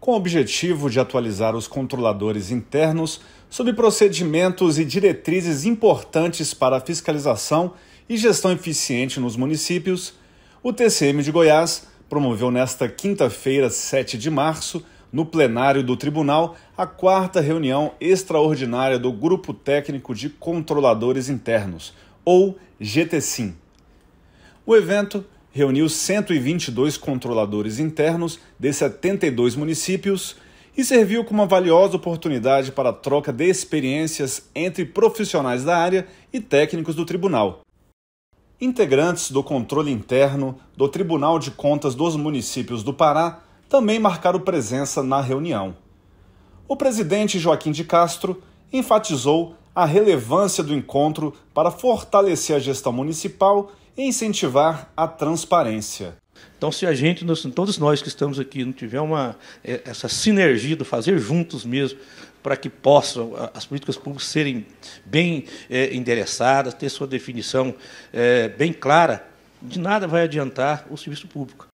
com o objetivo de atualizar os controladores internos sobre procedimentos e diretrizes importantes para a fiscalização e gestão eficiente nos municípios, o TCM de Goiás promoveu nesta quinta-feira, 7 de março, no plenário do tribunal, a quarta reunião extraordinária do Grupo Técnico de Controladores Internos, ou GTSIM. O evento reuniu 122 controladores internos de 72 municípios e serviu como uma valiosa oportunidade para a troca de experiências entre profissionais da área e técnicos do tribunal. Integrantes do controle interno do Tribunal de Contas dos Municípios do Pará também marcaram presença na reunião. O presidente Joaquim de Castro enfatizou a relevância do encontro para fortalecer a gestão municipal e incentivar a transparência. Então, se a gente, todos nós que estamos aqui, não tiver uma, é, essa sinergia do fazer juntos mesmo, para que possam as políticas públicas serem bem é, endereçadas, ter sua definição é, bem clara, de nada vai adiantar o serviço público.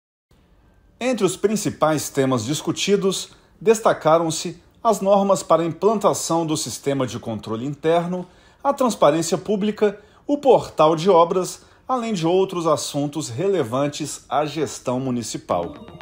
Entre os principais temas discutidos, destacaram-se as normas para a implantação do sistema de controle interno, a transparência pública, o portal de obras além de outros assuntos relevantes à gestão municipal.